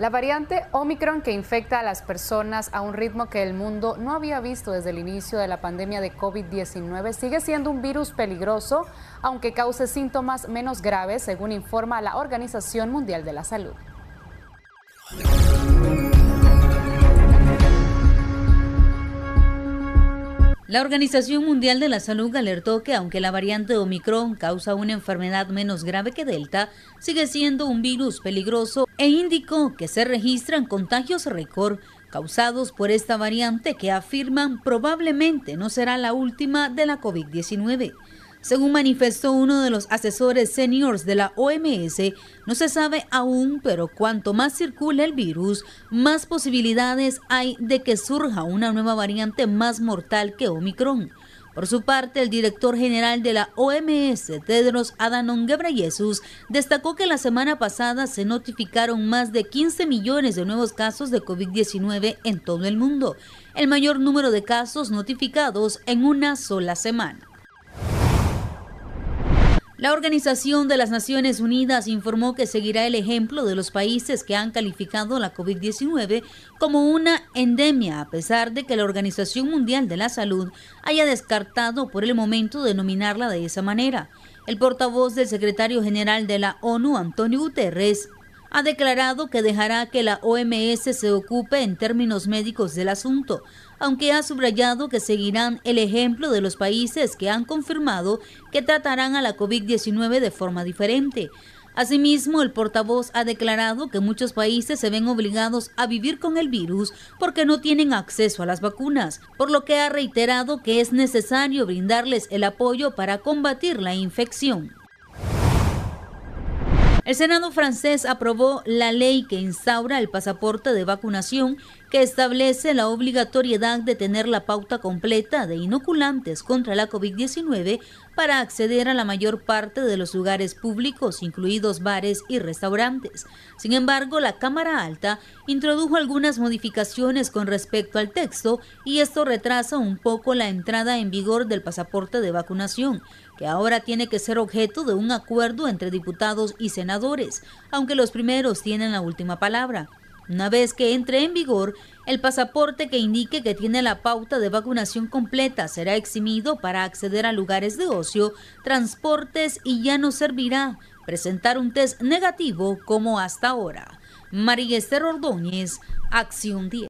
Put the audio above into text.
La variante Omicron que infecta a las personas a un ritmo que el mundo no había visto desde el inicio de la pandemia de COVID-19 sigue siendo un virus peligroso, aunque cause síntomas menos graves, según informa la Organización Mundial de la Salud. La Organización Mundial de la Salud alertó que aunque la variante Omicron causa una enfermedad menos grave que Delta, sigue siendo un virus peligroso e indicó que se registran contagios récord causados por esta variante que afirman probablemente no será la última de la COVID-19. Según manifestó uno de los asesores seniors de la OMS, no se sabe aún, pero cuanto más circula el virus, más posibilidades hay de que surja una nueva variante más mortal que Omicron. Por su parte, el director general de la OMS, Tedros Adhanom Ghebreyesus, destacó que la semana pasada se notificaron más de 15 millones de nuevos casos de COVID-19 en todo el mundo, el mayor número de casos notificados en una sola semana. La Organización de las Naciones Unidas informó que seguirá el ejemplo de los países que han calificado la COVID-19 como una endemia, a pesar de que la Organización Mundial de la Salud haya descartado por el momento denominarla de esa manera. El portavoz del secretario general de la ONU, Antonio Guterres, ha declarado que dejará que la OMS se ocupe en términos médicos del asunto, aunque ha subrayado que seguirán el ejemplo de los países que han confirmado que tratarán a la COVID-19 de forma diferente. Asimismo, el portavoz ha declarado que muchos países se ven obligados a vivir con el virus porque no tienen acceso a las vacunas, por lo que ha reiterado que es necesario brindarles el apoyo para combatir la infección. El Senado francés aprobó la ley que instaura el pasaporte de vacunación que establece la obligatoriedad de tener la pauta completa de inoculantes contra la COVID-19 para acceder a la mayor parte de los lugares públicos, incluidos bares y restaurantes. Sin embargo, la Cámara Alta introdujo algunas modificaciones con respecto al texto y esto retrasa un poco la entrada en vigor del pasaporte de vacunación, que ahora tiene que ser objeto de un acuerdo entre diputados y senadores, aunque los primeros tienen la última palabra. Una vez que entre en vigor, el pasaporte que indique que tiene la pauta de vacunación completa será eximido para acceder a lugares de ocio, transportes y ya no servirá presentar un test negativo como hasta ahora. María Esther Ordóñez, Acción 10.